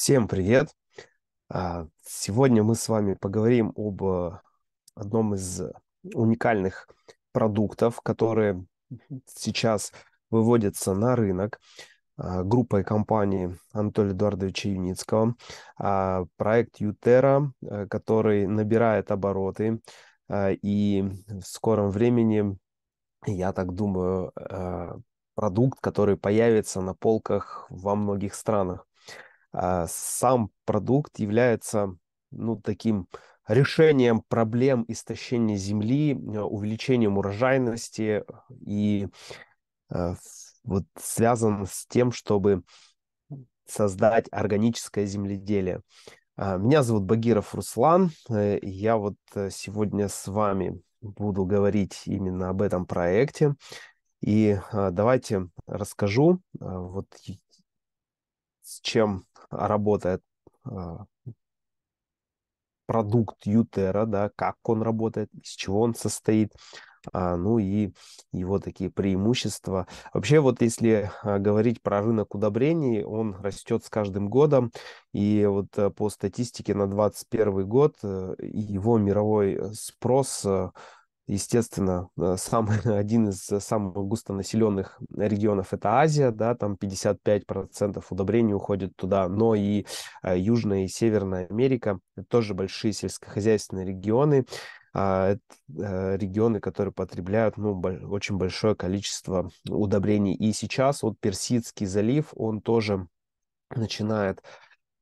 Всем привет! А, сегодня мы с вами поговорим об э, одном из уникальных продуктов, которые сейчас выводятся на рынок а, группой компании Анатолия Эдуардовича Юницкого. А, проект Ютера, э, который набирает обороты э, и в скором времени, я так думаю, продукт, который появится на полках во многих странах. А, сам продукт является ну, таким решением проблем истощения земли, э, увеличением урожайности и а, вот связан с тем, чтобы создать органическое земледелие. А, меня зовут Багиров Руслан. Э, я вот э, сегодня с вами буду говорить именно об этом проекте. И давайте расскажу, вот с чем работает э, продукт Ютера, да, как он работает, из чего он состоит, а, ну и его такие преимущества. Вообще вот если а, говорить про рынок удобрений, он растет с каждым годом, и вот э, по статистике на 2021 год э, его мировой спрос естественно, э, самый, один из самых густонаселенных регионов это Азия, да, там 55% удобрений уходит туда, но и э, Южная и Северная Америка это тоже большие сельскохозяйственные регионы, а, это регионы, которые потребляют ну, очень большое количество удобрений. И сейчас вот Персидский залив, он тоже начинает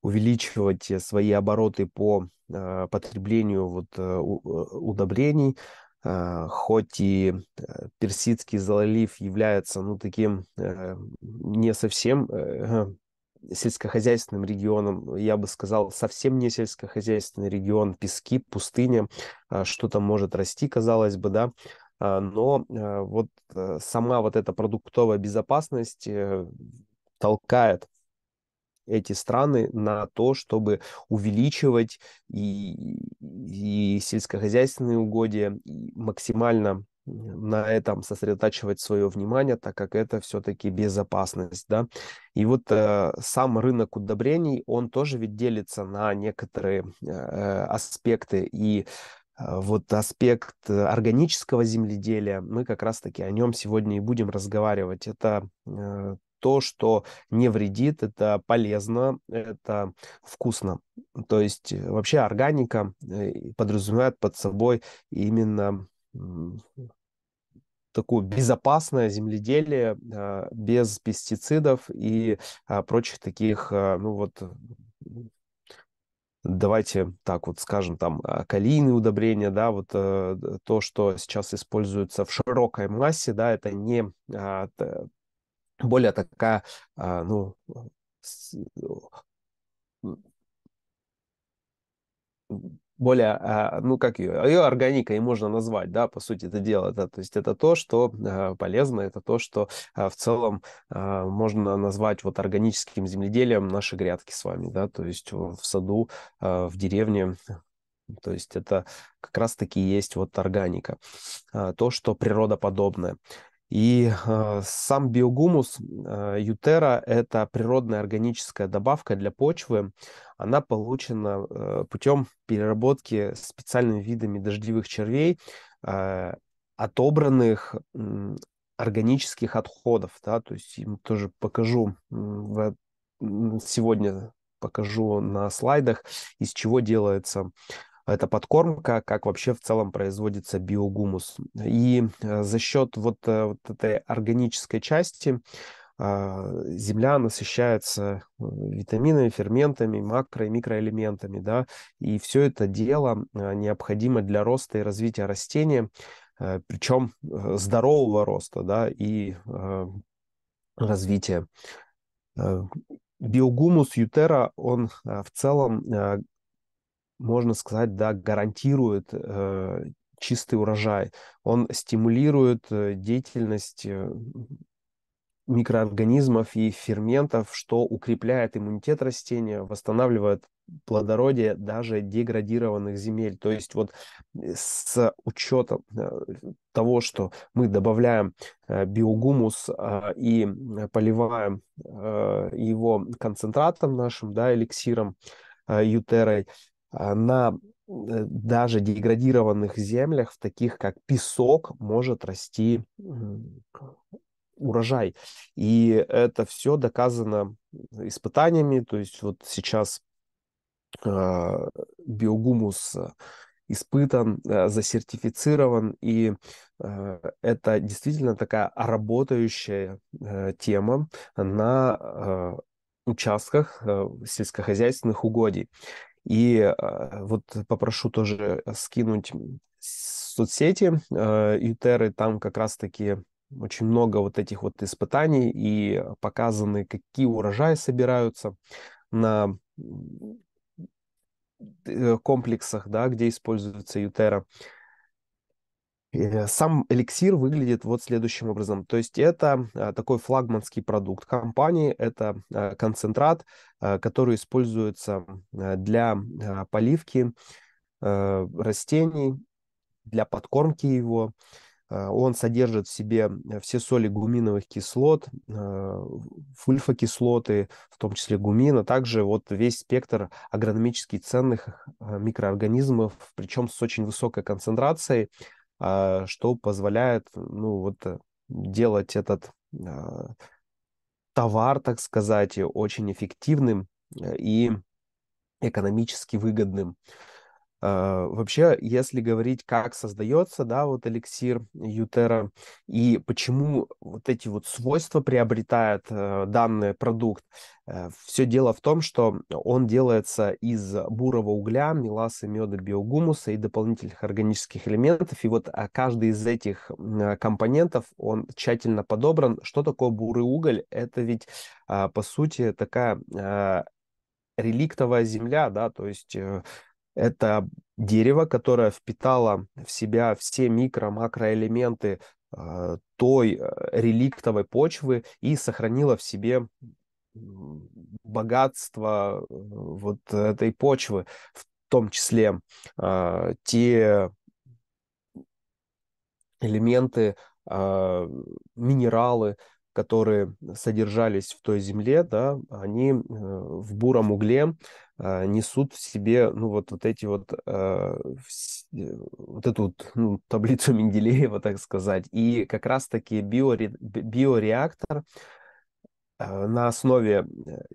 увеличивать э, свои обороты по потреблению вот удобрений, Э, хоть и э, Персидский залив является, ну, таким э, не совсем сельскохозяйственным регионом, я бы сказал, совсем не сельскохозяйственный регион, пески, пустыня, что там может расти, казалось бы, да, но вот сама вот эта продуктовая безопасность толкает эти страны на то, чтобы увеличивать и, и сельскохозяйственные угодья, и максимально на этом сосредотачивать свое внимание, так как это все-таки безопасность, да. И вот э, сам рынок удобрений, он тоже ведь делится на некоторые э, э аспекты и э, вот аспект органического земледелия, мы как раз-таки о нем сегодня и будем разговаривать. Это э, то, что не вредит, это полезно, это вкусно. То есть э, вообще органика э, подразумевает под собой именно такое безопасное земледелие а, без пестицидов и а, прочих таких, а, ну вот, давайте так вот скажем, там, калийные удобрения, да, вот э, то, что сейчас используется в широкой массе, да, это не более такая, а, ну, более, а, ну как ее, ее органика и можно назвать, да, по сути это дело, да, то есть это то, что а, полезно, это то, что в целом можно назвать вот органическим земледелием наши грядки с вами, да, то есть в саду, в деревне, то есть это как раз-таки есть вот органика, то, что природоподобное. И э, сам биогумус э, ютера – это природная органическая добавка для почвы. Она получена э, путем переработки специальными видами дождевых червей, э, отобранных э, органических отходов. Да? То есть им тоже покажу в, сегодня покажу на слайдах, из чего делается это подкормка, как вообще в целом производится биогумус. И э, за счет вот, э, вот этой органической части а, земля насыщается э, витаминами, ферментами, макро- и микроэлементами, да, и все это дело необходимо для роста и развития растения, причем здорового роста, да, и развития. Биогумус ютера, он в целом можно сказать, да, гарантирует э, чистый урожай. Он стимулирует э, деятельность э, микроорганизмов и ферментов, что укрепляет иммунитет растения, восстанавливает плодородие даже деградированных земель. То есть вот э, с учетом того, что мы добавляем биогумус а, и поливаем его концентратом нашим, да, эликсиром ютерой, а, на э, даже деградированных землях, в таких как песок, может расти урожай. И это все доказано испытаниями. То есть вот сейчас а, биогумус испытан, э, засертифицирован, и э, это действительно такая работающая тема на участках сельскохозяйственных угодий. И а, вот попрошу тоже э, скинуть соцсети э, Ютеры, там как раз-таки очень много вот этих вот испытаний и показаны, какие урожаи собираются на э, комплексах, да, где используется Ютера. Э, сам эликсир выглядит вот следующим образом. То есть это а, такой флагманский продукт компании, это а, концентрат, а, который используется для поливки э, растений, для подкормки его. Э, он содержит в себе все соли гуминовых кислот, фульфокислоты, в том числе гумин, а также вот весь спектр агрономически ценных микроорганизмов, причем с очень высокой концентрацией. А, что позволяет, ну, вот э, делать этот а, товар, так сказать, очень эффективным э, и экономически выгодным. Э, вообще, если говорить, как создается, да, вот эликсир Ютера и почему вот эти вот свойства приобретает э, данный продукт, э, все дело в том, что он делается из бурого угля, меласы, меда, биогумуса и дополнительных органических элементов. И вот каждый из этих компонентов, он тщательно подобран. Что такое бурый уголь? Это ведь, по сути, такая реликтовая земля, да, то есть это дерево, которое впитало в себя все микро-макроэлементы а, той э, реликтовой почвы и сохранило в себе богатство э, вот этой почвы, в том числе а, те элементы, а, минералы, которые содержались в той земле, да, они э, в буром угле э, несут в себе, ну, вот, вот эти вот, э, вот эту вот, ну, таблицу Менделеева, так сказать. И как раз-таки биоре, биореактор на основе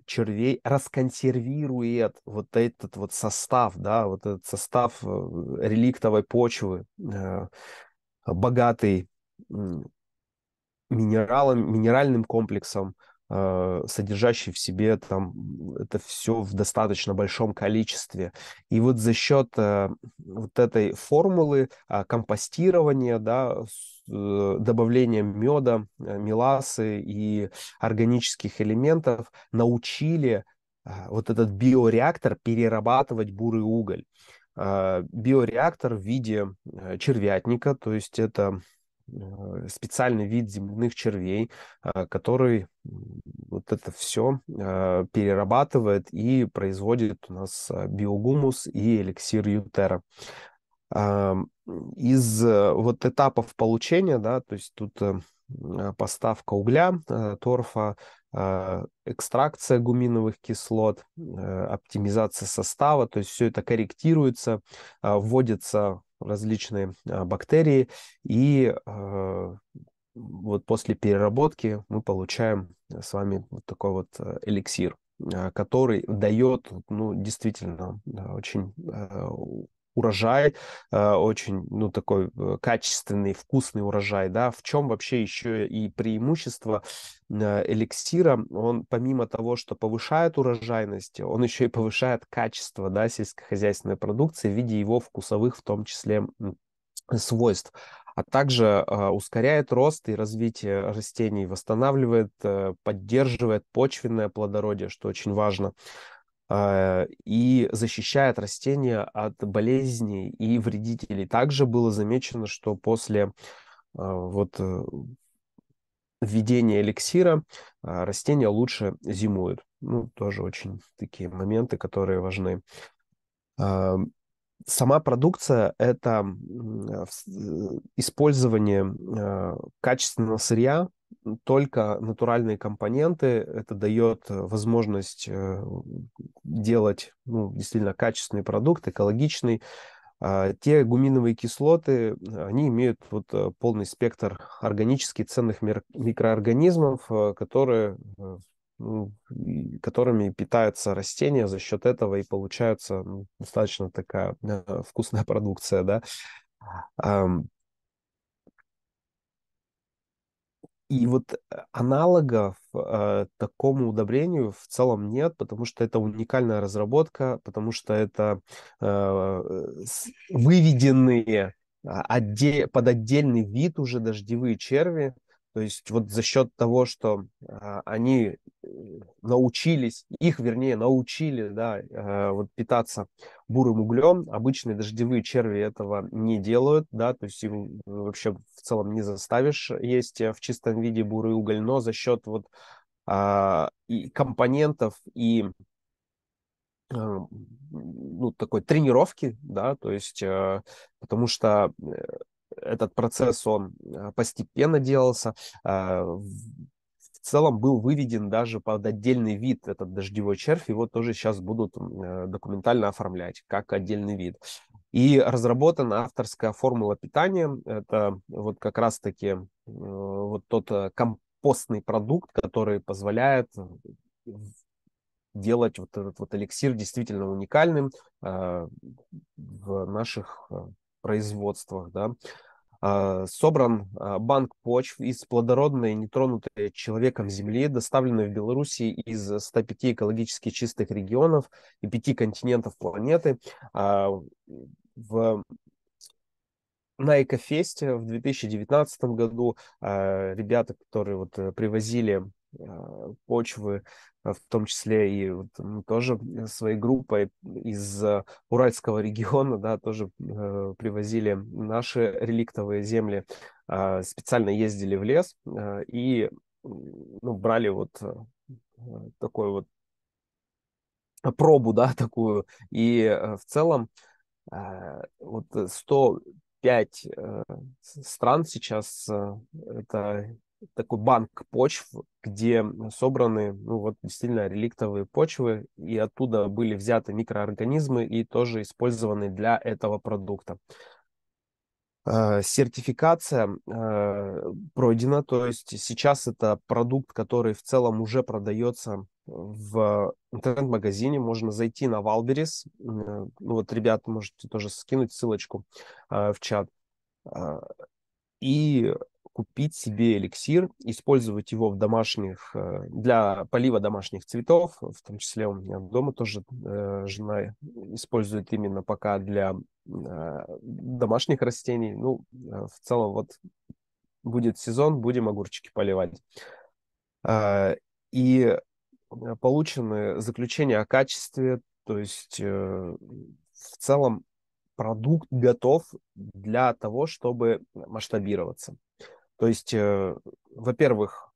червей расконсервирует вот этот вот состав, да, вот этот состав реликтовой почвы, богатый минералом, минеральным комплексом, э, содержащий в себе там это все в достаточно большом количестве. И вот за счет э, вот этой формулы а, компостирования, да, э, добавлением меда, меласы и органических элементов научили а, вот этот биореактор перерабатывать бурый уголь. А, биореактор в виде червятника, то есть это Э, специальный вид земляных червей, э, который вот это все э, перерабатывает и производит у нас биогумус и эликсир ютера. Из вот этапов получения, да, то есть тут поставка угля, торфа, экстракция гуминовых кислот, оптимизация состава, то есть все это корректируется, вводится различные а, бактерии, и э, вот после переработки мы получаем с вами вот такой вот э, эликсир, а, который дает, ну, действительно, очень э, урожай, э, очень, ну, такой э, качественный, вкусный урожай, да, в чем вообще еще и преимущество э, эликсира, он помимо того, что повышает урожайность, он еще и повышает качество, да, сельскохозяйственной продукции в виде его вкусовых, в том числе, свойств а также э, ускоряет рост и развитие растений, восстанавливает, э, поддерживает почвенное плодородие, что очень важно. Э, и защищает растения от болезней и вредителей. Также было замечено, что после э, вот э, введения эликсира растения лучше зимуют. Ну, тоже очень такие моменты, которые важны. Сама продукция – это использование качественного сырья, только натуральные компоненты. Это дает возможность делать ну, действительно качественный продукт, экологичный, а, те гуминовые кислоты, а, они имеют вот э, полный спектр органически ценных микроорганизмов, э, которые, э, ну, которыми питаются растения за счет этого и получается ну, достаточно такая вкусная продукция, да. И вот э, аналогов э, такому удобрению в целом нет, потому что это уникальная разработка, потому что это э, э выведенные а, отде- под отдельный вид уже дождевые черви, то есть вот за счет того, что а, э, они научились, их, вернее, научили, да, э, вот питаться бурым углем, обычные дождевые черви этого не делают, да, то есть им вообще в целом не заставишь есть э, в чистом виде бурый уголь, но за счет вот э, и компонентов и ну, такой тренировки, да, то есть, э, потому что э, этот процесс, он э, постепенно делался, а, в целом был выведен даже под отдельный вид этот дождевой червь, его тоже сейчас будут э, документально оформлять как отдельный вид. И разработана авторская формула питания, это вот как раз-таки э, вот тот компостный продукт, который позволяет делать вот этот вот эликсир действительно уникальным в наших производствах, да, а, собран а, банк почв из плодородной, нетронутой человеком земли, доставленной в Беларуси из 105 экологически чистых регионов и 5 континентов планеты. А, в на Экофесте в 2019 году ребята, которые вот э, привозили а, почвы, а, в том числе и вот мы тоже э, своей группой из э, Уральского региона, да, тоже э, привозили наши реликтовые земли, э, специально ездили в лес э, и ну, брали вот э, такой вот пробу, да, такую, и в целом вот 105 стран сейчас, это такой банк почв, где собраны ну, вот, действительно реликтовые почвы, и оттуда были взяты микроорганизмы и тоже использованы для этого продукта. Э, сертификация э, пройдена, то есть сейчас это продукт, который в целом уже продается в интернет-магазине. Можно зайти на Валберис. Э, ну, вот, ребят, можете тоже скинуть ссылочку в чат. И купить себе эликсир, использовать его в домашних, э, для полива домашних цветов, в том числе у меня дома тоже э, жена использует именно пока для э, домашних растений. Ну, в целом вот будет сезон, будем огурчики поливать. А, и получены заключения о качестве, то есть в целом продукт готов для того, чтобы масштабироваться. То есть, э, во-первых,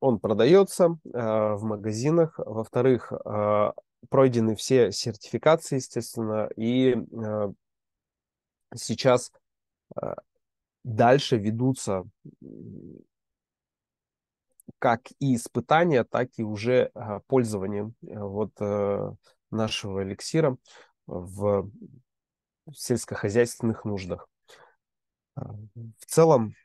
он продается э, в магазинах, во-вторых, э, пройдены все сертификации, естественно, и сейчас дальше ведутся как и испытания, так и уже пользование вот нашего эликсира в сельскохозяйственных нуждах. В целом,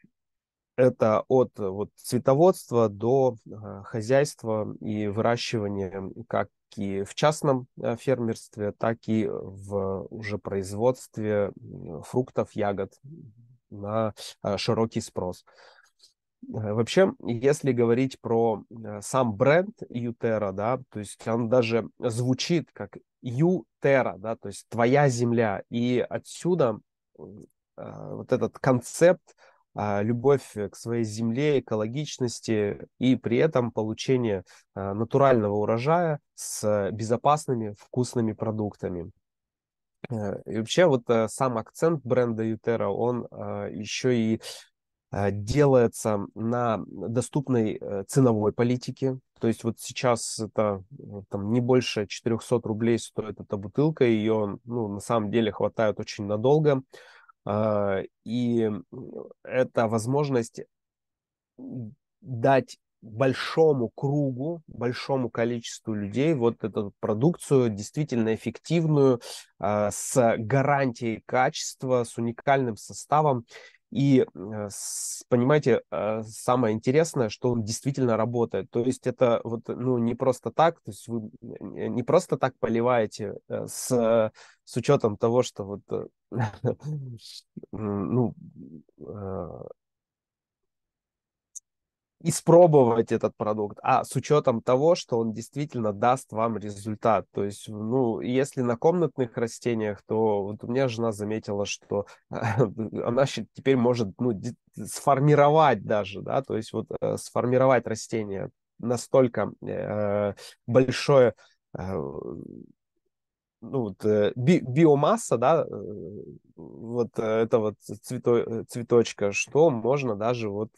это от э, вот, цветоводства до э, хозяйства и выращивания как и в частном э, фермерстве, так и в уже производстве фруктов, ягод на широкий спрос. Вообще, если говорить про сам бренд Ютера, да, то есть он даже звучит как Ютера, да, то есть твоя земля, и отсюда вот этот концепт а, любовь э, к своей земле, экологичности и при этом получение а, натурального урожая с э, безопасными вкусными продуктами. Э, и вообще вот сам акцент бренда Ютера, он а, еще и делается на доступной ценовой политике. То есть вот сейчас это там, не больше 400 рублей стоит эта бутылка, ее ну, на самом деле хватает очень надолго. А, и это возможность дать большому кругу, большому количеству людей вот эту продукцию действительно эффективную, а, с гарантией качества, с уникальным составом. И, э, понимаете, э, самое интересное, что он действительно работает. То есть это вот, ну, не просто так, то есть вы не просто так поливаете э, с, с учетом того, что вот, ну, испробовать этот продукт, а с учетом того, что он действительно даст вам результат. То есть, ну, если на комнатных растениях, то вот у меня жена заметила, что она теперь может, ну, сформировать даже, да, то есть вот э, сформировать растение настолько э, большое э, ну, вот, э, би, биомасса, да, э, вот э, это вот цвето, цветочка, что можно даже вот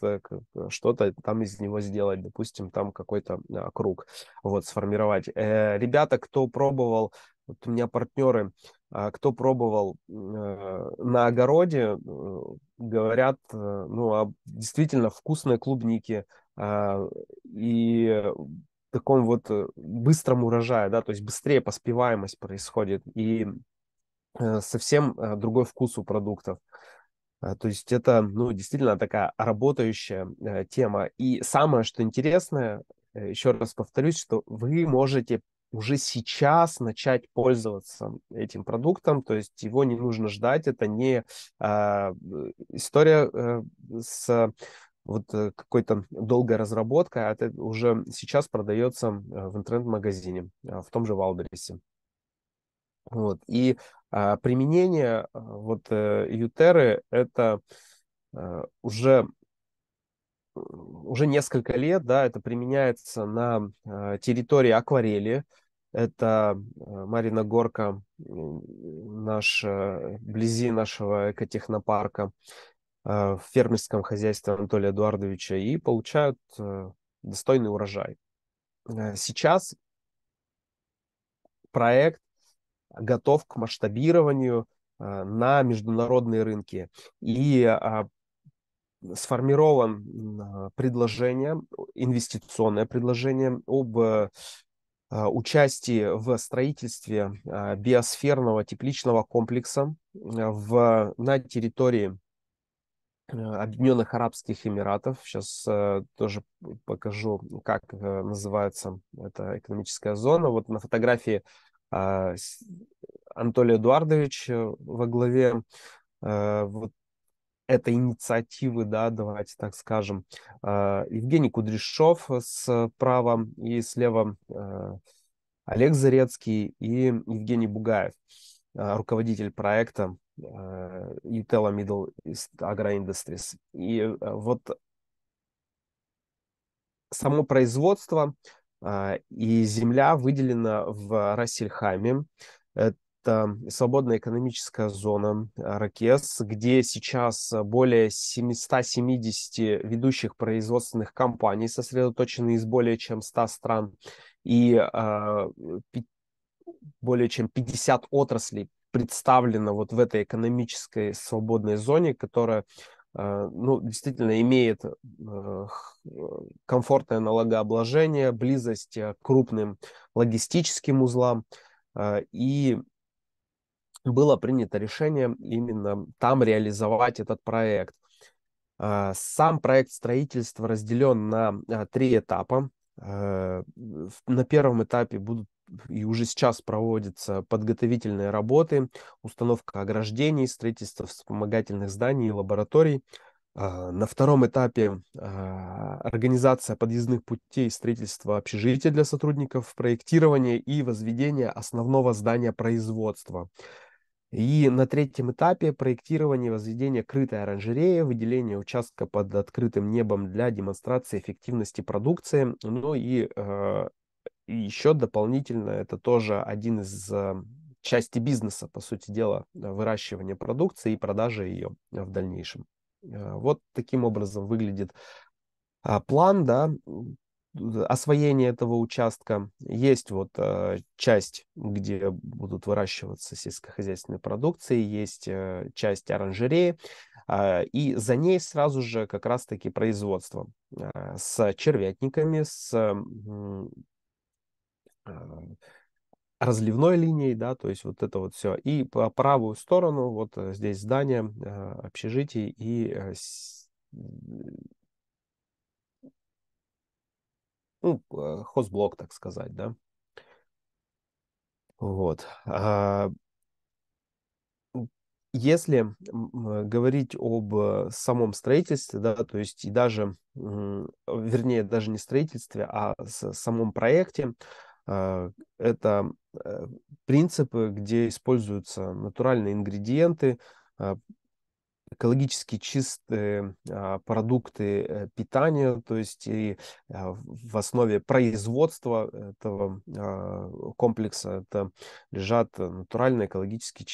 что-то там из него сделать, допустим, там какой-то а, круг, вот, сформировать. Ребята, кто пробовал, вот у меня партнеры, а, кто пробовал на огороде, ну, говорят, ну, действительно вкусные клубники, а, и таком вот э, быстром урожае, да, то есть быстрее поспеваемость происходит и э, совсем э, другой вкус у продуктов. То есть это, ну, действительно такая работающая тема. И самое, что интересное, еще раз повторюсь, что вы можете уже сейчас начать пользоваться этим продуктом, то есть его не нужно ждать, это не а, э, история э, с вот э, какой-то долгая разработка, а это уже сейчас продается э, в интернет-магазине, э, в том же Валбересе. Вот. И а, применение вот Ютеры это уже уже несколько лет, да, это применяется на территории акварели. Это Марина Горка, наш, вблизи нашего экотехнопарка. Э, в фермерском хозяйстве Анатолия Эдуардовича и получают э, достойный урожай. Э, сейчас проект готов к масштабированию на международные рынки и а, сформирован предложение, инвестиционное предложение об участии в строительстве биосферного тепличного комплекса в, на территории Э, Объединенных Арабских Эмиратов. Сейчас э, тоже покажу, как э, называется эта экономическая зона. Вот на фотографии э, Анатолий Эдуардович э, во главе э, вот этой инициативы, да, давайте так скажем, э, Евгений Кудряшов справа и слева э, Олег Зарецкий и Евгений Бугаев. Э, а, руководитель проекта а, Utella Middle East Agra Industries. И а, вот само производство и земля выделена в Рассельхаме. Это свободная экономическая зона Ракес, где сейчас более 770 ведущих производственных компаний сосредоточены из более чем 100 стран и более чем 50 отраслей представлено вот в этой экономической свободной зоне, которая э, ну, действительно имеет э, комфортное налогообложение, близость э, к крупным логистическим узлам. И было принято решение именно там реализовать этот проект. Сам проект строительства разделен на три этапа. На первом этапе будут и уже сейчас проводятся подготовительные работы, установка ограждений, строительство вспомогательных зданий и лабораторий. А, на втором этапе а, организация подъездных путей, строительство общежития для сотрудников, проектирование и возведение основного здания производства. И на третьем этапе проектирование, возведение крытой оранжереи, выделение участка под открытым небом для демонстрации эффективности продукции, ну и а, и еще дополнительно это тоже один из э, части бизнеса, по сути дела, э, выращивание продукции и продажа ее э, в дальнейшем. Вот таким образом выглядит а, план, да, освоение этого участка. Есть вот э, часть, где будут выращиваться сельскохозяйственные продукции, есть э, часть оранжереи, э, и за ней сразу же как раз-таки производство с червятниками, с Эм, разливной линией, да, то есть вот это вот все. И по правую сторону вот э, здесь здание, э, общежитий и э, ну, хозблок, так сказать, да. Вот. А, если говорить об самом строительстве, да, то есть и даже, вернее, даже не строительстве, а самом проекте, Э, это э, принципы, где используются натуральные ингредиенты, э, экологически чистые а, продукты питания, то есть и в основе производства этого а, комплекса это лежат натуральные экологически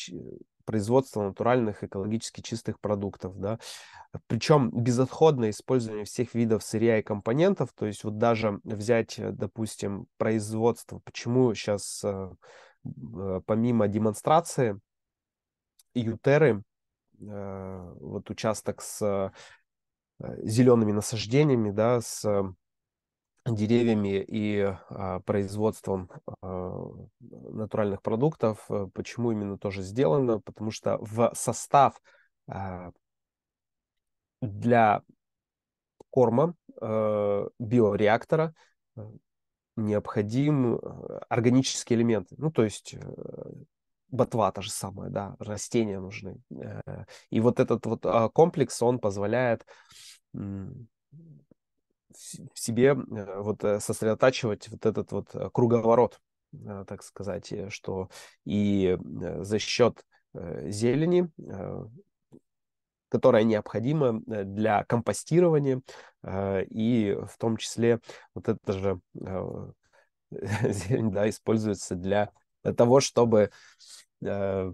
производства натуральных экологически чистых продуктов, да. Причем безотходное использование всех видов сырья и компонентов, то есть вот даже взять, э, допустим, производство, почему сейчас э, э, помимо демонстрации Ютеры, вот участок с зелеными насаждениями, да, с деревьями и а, производством а, натуральных продуктов. Э, почему именно тоже сделано? Потому что в состав а, для корма а, биореактора э, необходим органические элементы. Ну, то есть ботва та же самая, да, растения нужны. И вот этот вот а, комплекс, он позволяет в себе э, вот э, сосредотачивать вот этот вот э, круговорот, так сказать, что и за счет зелени, которая необходима для компостирования и в том числе вот это же зелень, да, используется для того, чтобы для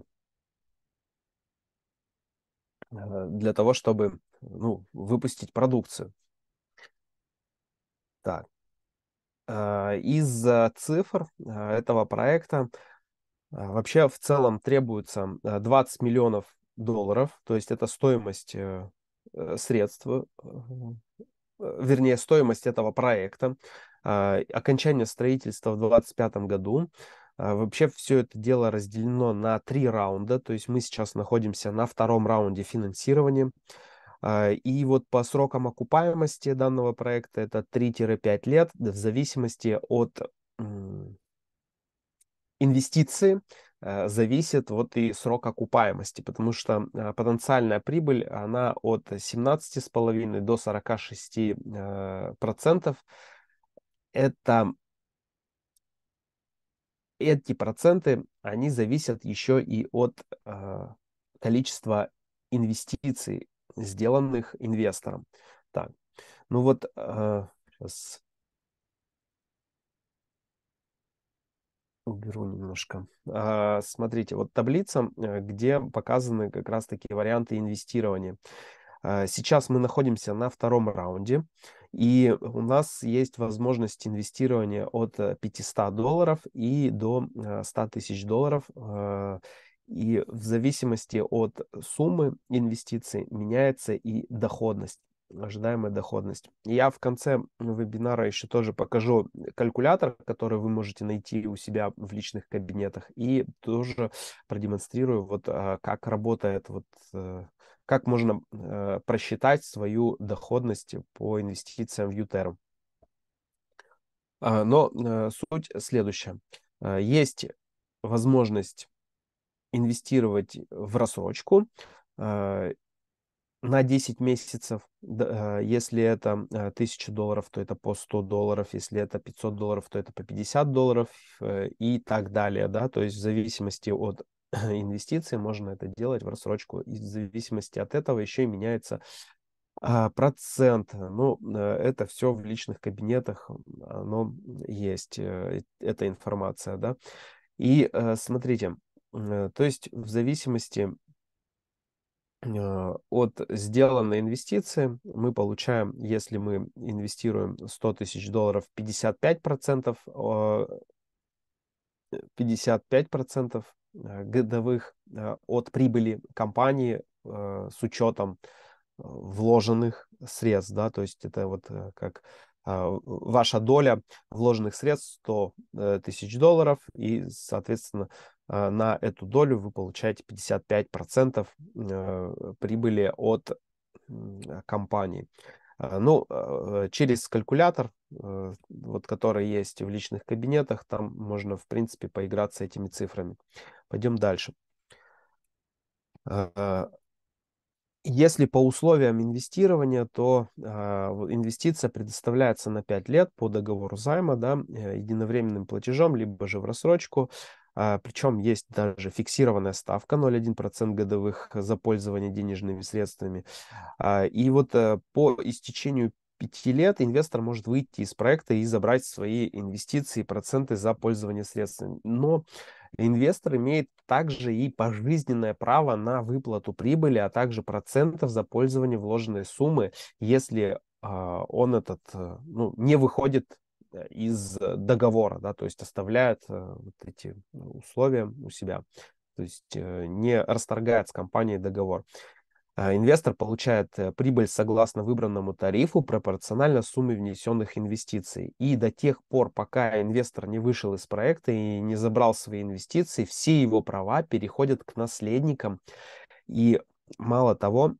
того, чтобы ну, выпустить продукцию. Так. Э, Из цифр э, этого проекта э, вообще в целом требуется 20 миллионов долларов, то есть это стоимость средств, вернее, стоимость этого проекта, а, окончание строительства в 2025 году. А, вообще все это дело разделено на три раунда, то есть мы сейчас находимся на втором раунде финансирования. А, и вот по срокам окупаемости данного проекта это 3-5 лет в зависимости от инвестиции, а, зависит вот и срок окупаемости, потому что а, потенциальная прибыль, она от 17,5 до 46 процентов. Это эти проценты, они зависят еще и от количества инвестиций, сделанных инвестором. Так, ну вот э, сейчас уберу немножко. А, смотрите, вот таблица, э, где показаны как раз такие варианты инвестирования. А, сейчас мы находимся на втором раунде, и у нас есть возможность инвестирования от 500 э, долларов и до 100 э, тысяч долларов. И в зависимости от суммы инвестиций меняется и доходность ожидаемая доходность. Я в конце вебинара еще тоже покажу калькулятор, который вы можете найти у себя в личных кабинетах, и тоже продемонстрирую, вот а, как работает, вот э, как можно э, просчитать свою доходность по инвестициям в Ютерм. А, но э, суть следующая. Есть возможность инвестировать в рассрочку э, на 10 месяцев. Э, если это 1000 э, долларов, то это по 100 долларов. Если это 500 долларов, то это по 50 долларов и так далее. Да? То есть в зависимости от инвестиций можно это делать в рассрочку. И в зависимости от этого еще и меняется а, процент. Ну, это все в личных кабинетах, оно есть, эта информация, да. И смотрите, Э, то есть в зависимости а, от сделанной инвестиции мы получаем, если мы инвестируем 100 тысяч долларов, 55%, 55% а, э, э, годовых от прибыли компании а, с учетом вложенных средств, да, то есть это вот как ваша доля вложенных средств 100 тысяч долларов и, соответственно, Э, на эту долю вы получаете 55% э, прибыли от э, компании. Ну, через калькулятор, вот который есть в личных кабинетах, там можно, в принципе, поиграться этими цифрами. Пойдем дальше. Если по условиям инвестирования, то инвестиция предоставляется на 5 лет по договору займа, да, единовременным платежом, либо же в рассрочку. А, Причем есть даже фиксированная ставка 0,1% годовых за пользование денежными средствами. А, и вот э, по истечению пяти лет инвестор может выйти из проекта и забрать свои инвестиции, и проценты за пользование средствами. Но инвестор имеет также и пожизненное право на выплату прибыли, а также процентов за пользование вложенной суммы, если а, он этот э, ну, не выходит Э, из э, договора, да, то есть оставляют э, вот эти ну, условия у себя, то есть не расторгает с компанией договор. Инвестор получает прибыль согласно выбранному тарифу пропорционально сумме внесенных инвестиций. И до тех пор, пока инвестор не вышел из проекта и не забрал свои инвестиции, все его права переходят к наследникам. И мало того,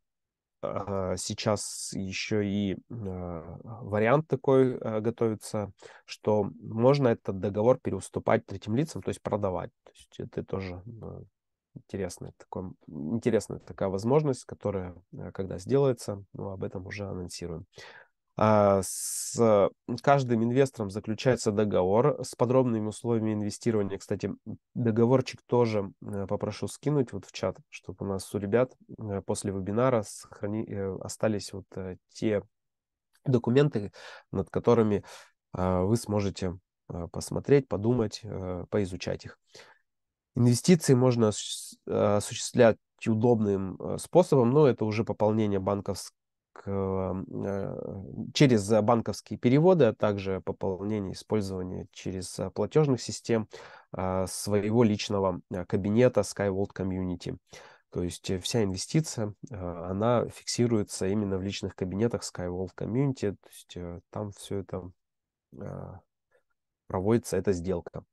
а, сейчас еще и а, вариант такой а, готовится, что можно этот договор переуступать третьим лицам, то есть продавать. То есть это тоже интересный такой, интересная такая возможность, которая, когда сделается, ну, об этом уже анонсируем. А, с каждым инвестором заключается договор с подробными условиями инвестирования. Кстати, договорчик тоже э, попрошу скинуть вот в чат, чтобы у нас у ребят э, после вебинара сохрани... Э, остались вот те документы, над которыми а, вы сможете а, посмотреть, подумать, поизучать их. Инвестиции можно осуществлять удобным способом, но это уже пополнение банковских Э, через банковские переводы, а также пополнение использования через а, платежных систем а, своего личного э, кабинета Skywalt Community. То есть э, вся инвестиция, а, она фиксируется именно в личных кабинетах Skywall Community, то есть там все это проводится, эта сделка.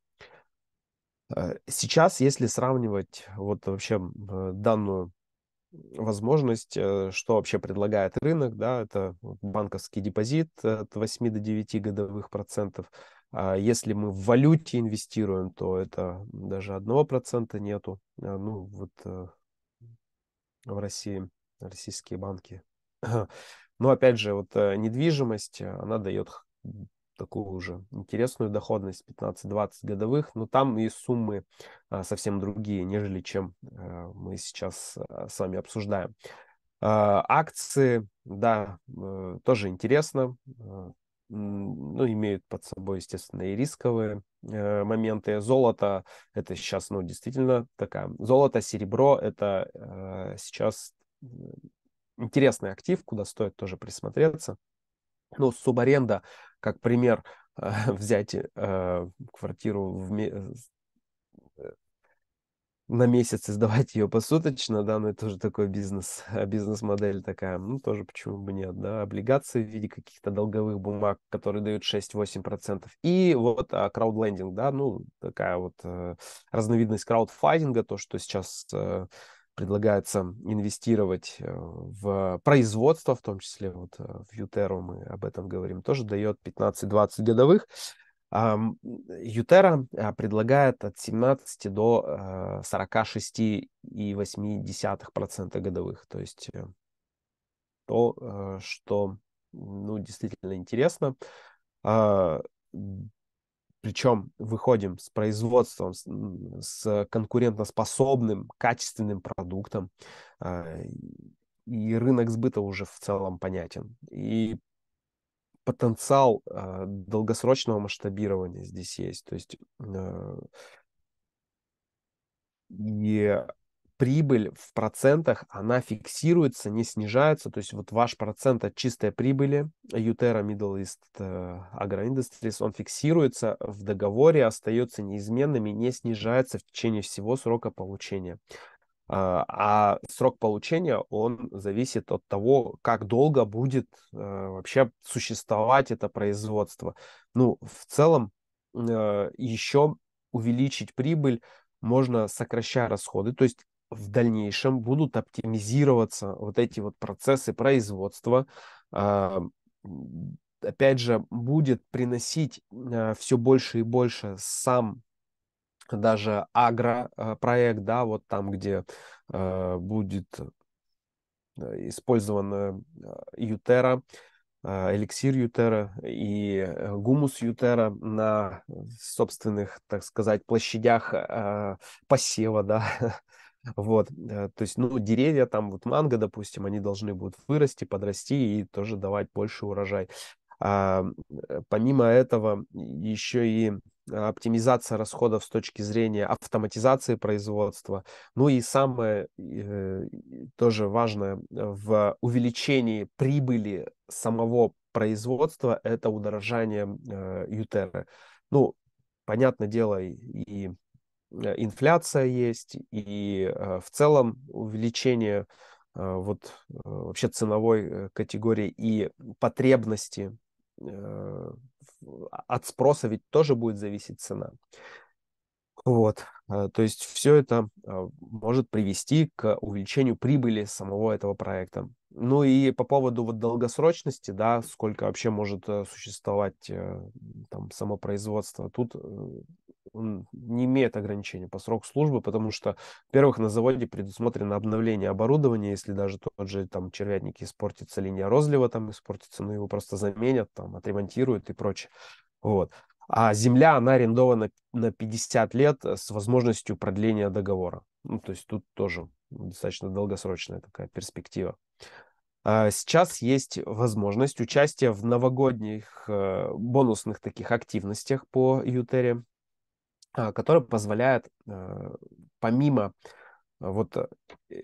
Сейчас, если сравнивать вот вообще данную возможность, э, что вообще предлагает рынок, да, это банковский депозит от 8 до 9 годовых процентов. А если мы в валюте инвестируем, то это даже 1% нету. А, ну, вот э, в России, российские банки. Но ну, опять же, вот э, недвижимость, она дает такую уже интересную доходность 15-20 годовых, но там и суммы а, совсем другие, нежели чем э, мы сейчас а, с вами обсуждаем. А, акции, да, э, тоже интересно, э, ну, имеют под собой, естественно, и рисковые моменты. Золото – это сейчас, ну, действительно такая... Золото, серебро – это сейчас интересный актив, куда стоит тоже присмотреться. Ну, субаренда как пример э, взять э, квартиру в э, на месяц и сдавать ее посуточно, да, но ну, это тоже такой бизнес, бизнес-модель такая, ну, тоже почему бы нет, да, облигации в виде каких-то долговых бумаг, которые дают 6-8%, и вот а, краудлендинг, да, ну, такая вот э, разновидность краудфандинга, то, что сейчас э, предлагается инвестировать э, в производство, в том числе вот э, в Ютеру мы об этом говорим, тоже дает 15-20 годовых. Ютера э, предлагает от 17 до 46,8% годовых. То есть то, что ну, действительно интересно. А, причем выходим с производством, с, с конкурентоспособным, качественным продуктом, а, и рынок сбыта уже в целом понятен. И потенциал а, долгосрочного масштабирования здесь есть. То есть э, и прибыль в процентах, она фиксируется, не снижается. То есть вот ваш процент от чистой прибыли Utera Middle East э, Agro Industries, он фиксируется в договоре, остается неизменным и не снижается в течение всего срока получения. А, а срок получения, он зависит от того, как долго будет э, вообще существовать это производство. Ну, в целом, э, еще увеличить прибыль можно сокращая расходы, то есть в дальнейшем будут оптимизироваться вот эти вот процессы производства, а, опять же, будет приносить а, все больше и больше сам даже агропроект, а, да, вот там, где будет использован Ютера, эликсир Ютера и э, гумус Ютера на собственных, так сказать, площадях посева, да, Вот, э, то есть, ну, деревья там, вот манго, допустим, они должны будут вырасти, подрасти и тоже давать больше урожай. А, э, помимо этого, еще и оптимизация расходов с точки зрения автоматизации производства. Ну и самое э, тоже важное в увеличении прибыли самого производства это удорожание э, ютеры. Ну, понятное дело, и, и Э, инфляция есть, и э, в целом увеличение э, вот вообще ценовой категории и потребности а, от спроса ведь тоже будет зависеть цена. Вот, то есть все это может привести к увеличению прибыли самого этого проекта. Ну и по поводу вот долгосрочности, да, сколько вообще может существовать там само производство, тут он не имеет ограничения по сроку службы, потому что, во-первых, на заводе предусмотрено обновление оборудования, если даже тот же там червятник испортится, линия розлива там испортится, ну его просто заменят, там отремонтируют и прочее. Вот. А земля, она арендована на 50 лет э, с возможностью продления договора. Ну, то есть тут тоже достаточно долгосрочная такая перспектива. А сейчас есть возможность участия в новогодних э, бонусных таких активностях по Ютере. А, который позволяет э, помимо э, вот э,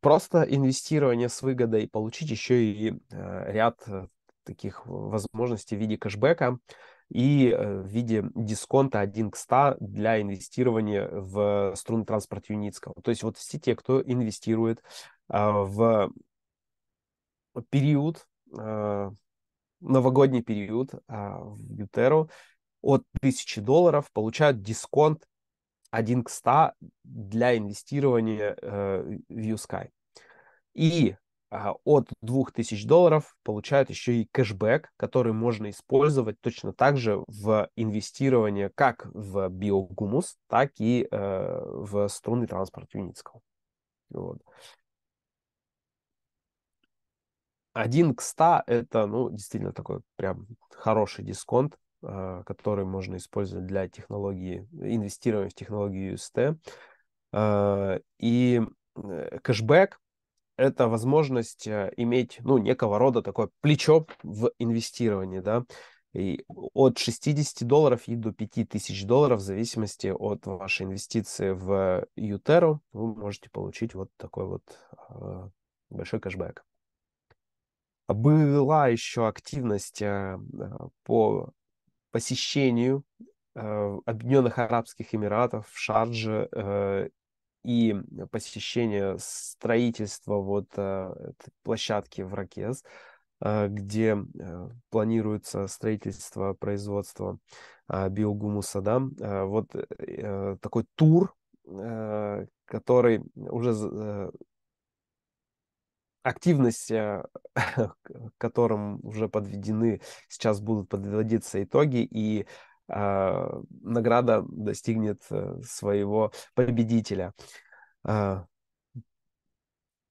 просто инвестирования с выгодой получить еще и ряд таких возможностей в виде кэшбэка и в виде дисконта 1 к 100 для инвестирования в струнный транспорт Юницкого. То есть вот все те, кто инвестирует а, в период, новогодний период а, в Ютеру, от 1000 долларов получают дисконт 1 к 100 для инвестирования э, в USky. И э, от 2000 долларов получают еще и кэшбэк, который можно использовать точно так же в инвестирование как в биогумус, так и э, в струнный транспорт Юницкого. Вот. 1 к 100 это, ну, действительно такой прям хороший дисконт а, который можно использовать для технологии, инвестирования в технологию UST. А, и э, кэшбэк – это возможность э, иметь, ну, некого рода такое плечо в инвестировании, да, и от 60 долларов и до 5000 долларов в зависимости от вашей инвестиции в Ютеру вы можете получить вот такой вот а, большой кэшбэк. Была еще активность э, по посещению э, Объединенных Арабских Эмиратов в Шардже э, и посещение строительства вот э, площадки в Ракез, э, где э, планируется строительство производства э, биогумуса, да, вот такой тур, который уже активности, э, к которым уже подведены, сейчас будут подводиться итоги, и э, награда достигнет э, своего победителя. Э,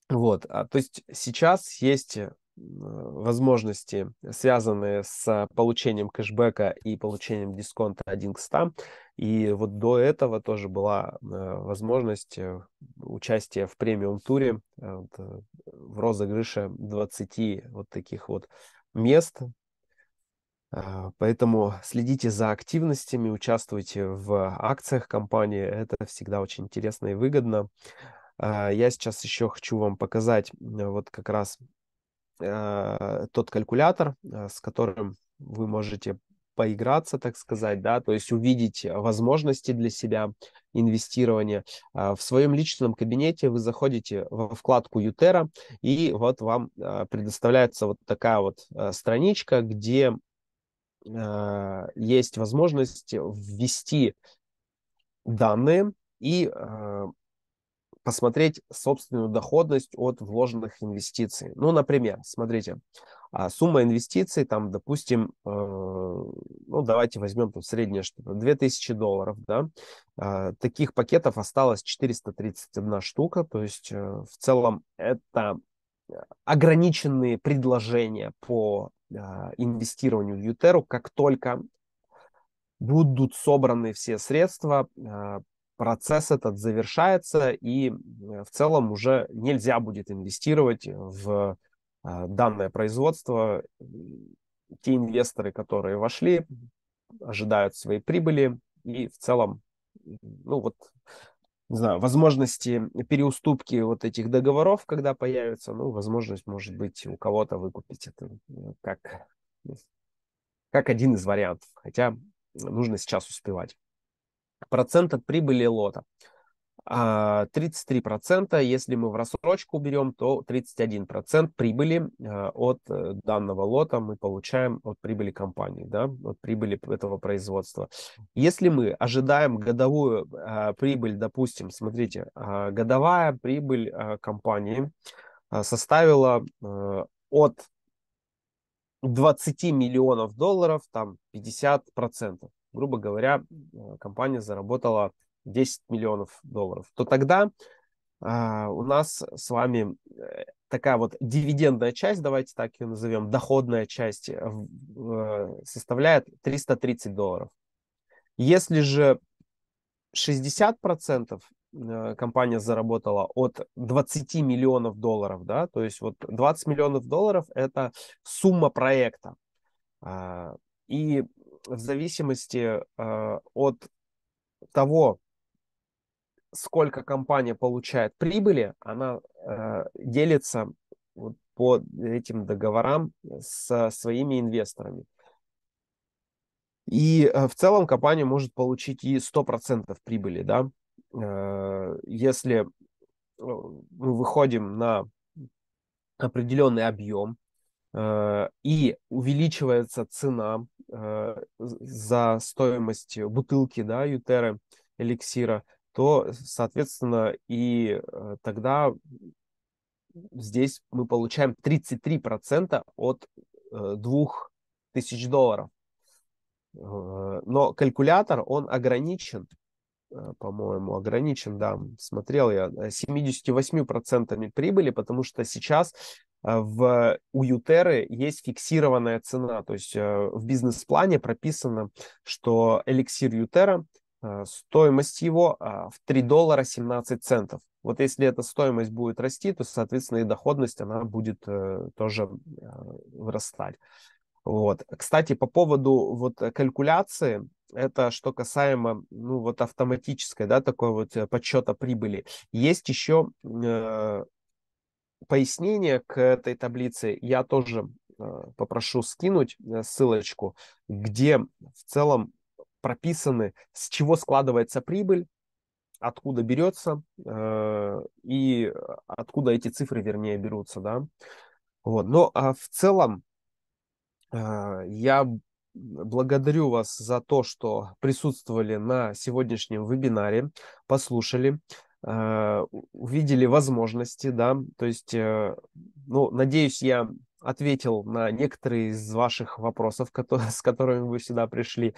вот, а, то есть сейчас есть э, возможности, связанные с получением кэшбэка и получением дисконта 1 к 100. И вот до этого тоже была э, возможность э, участия в премиум-туре э, в розыгрыше 20 вот таких вот мест. А, поэтому следите за активностями, участвуйте в акциях компании. Это всегда очень интересно и выгодно. А, я сейчас еще хочу вам показать вот как раз Э, тот калькулятор, э, с которым вы можете поиграться, так сказать, да, то есть увидеть возможности для себя инвестирования. Э, в своем личном кабинете вы заходите во вкладку Ютера, и вот вам предоставляется вот такая вот страничка, где есть возможность ввести данные и посмотреть собственную доходность от вложенных инвестиций. Ну, например, смотрите, а, сумма инвестиций, там, допустим, э, ну, давайте возьмем там среднее что-то, 2000 долларов, да, а, таких пакетов осталось 431 штука, то есть э, в целом это ограниченные предложения по а, инвестированию в Ютеру, как только будут собраны все средства, процесс этот завершается, и э, в целом уже нельзя будет инвестировать в э, данное производство. Те инвесторы, которые вошли, ожидают свои прибыли, и в целом, ну вот, не знаю, возможности переуступки вот этих договоров, когда появятся, ну, возможность, может быть, у кого-то выкупить это э, как, как один из вариантов. Хотя нужно сейчас успевать. Процент от прибыли лота. 33%, а, если мы в рассрочку берем, то 31% прибыли а, от э, данного лота мы получаем от прибыли компании, да, от прибыли этого производства. Если мы ожидаем годовую а, прибыль, допустим, смотрите, годовая прибыль компании составила от 20 миллионов долларов, там 50 процентов грубо говоря, э, компания заработала 10 миллионов долларов, то тогда а, у нас с вами э, такая вот дивидендная часть, давайте так ее назовем, доходная часть э, э составляет 330 долларов. Если же 60% компания заработала от 20 миллионов долларов, да, то есть вот 20 миллионов долларов это сумма проекта. А, и в зависимости э, от того, сколько компания получает прибыли, она э, делится вот по этим договорам со своими инвесторами. И э, в целом компания может получить и 100% прибыли, да, э, если э, мы выходим на определенный объем Э, и увеличивается цена э, за стоимость бутылки, да, ютеры, эликсира, то, соответственно, и э, тогда здесь мы получаем 33% от 2000 долларов. Но калькулятор, он ограничен, по-моему, ограничен, да, смотрел я, 78% прибыли, потому что сейчас а в у Ютеры есть фиксированная цена, то есть э, в бизнес-плане прописано, что эликсир Ютера, э, стоимость его э, в 3 доллара 17 центов. Вот если эта стоимость будет расти, то, соответственно, и доходность она будет тоже вырастать. Вот. Кстати, по поводу вот калькуляции, это что касаемо ну вот автоматической, да, такой вот подсчета прибыли. Есть еще пояснение к этой таблице я тоже э, попрошу скинуть э, ссылочку, где в целом прописаны, с чего складывается прибыль, откуда берется э, и откуда эти цифры, вернее, берутся, да. Вот. Но а, в целом я благодарю вас за то, что присутствовали на сегодняшнем вебинаре, послушали. Э, увидели возможности, да, то есть, э, ну, надеюсь, я ответил на некоторые из ваших вопросов, которые, с которыми вы сюда пришли.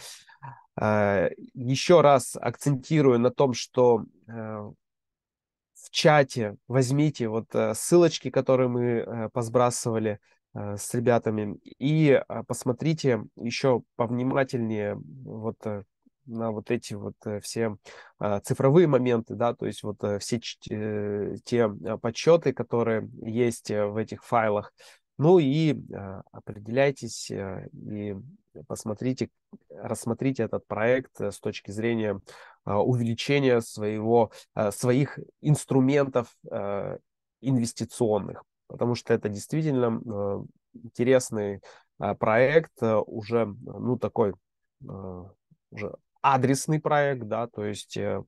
Э, еще раз акцентирую на том, что в чате возьмите вот ссылочки, которые мы посбрасывали с ребятами, и посмотрите еще повнимательнее вот на вот эти вот э, все а, цифровые моменты, да, то есть вот э, все э, те а, подсчеты, которые есть в этих файлах. Ну и а, определяйтесь и посмотрите, рассмотрите этот проект с точки зрения увеличения своего, своих инструментов инвестиционных, потому что это действительно интересный проект, уже, ну, такой уже адресный проект, да, то есть э,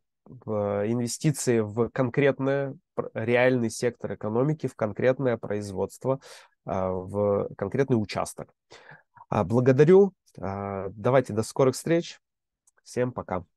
э, инвестиции в конкретный реальный сектор экономики, в конкретное производство, а, в конкретный участок. А, благодарю. А, давайте до скорых встреч. Всем пока.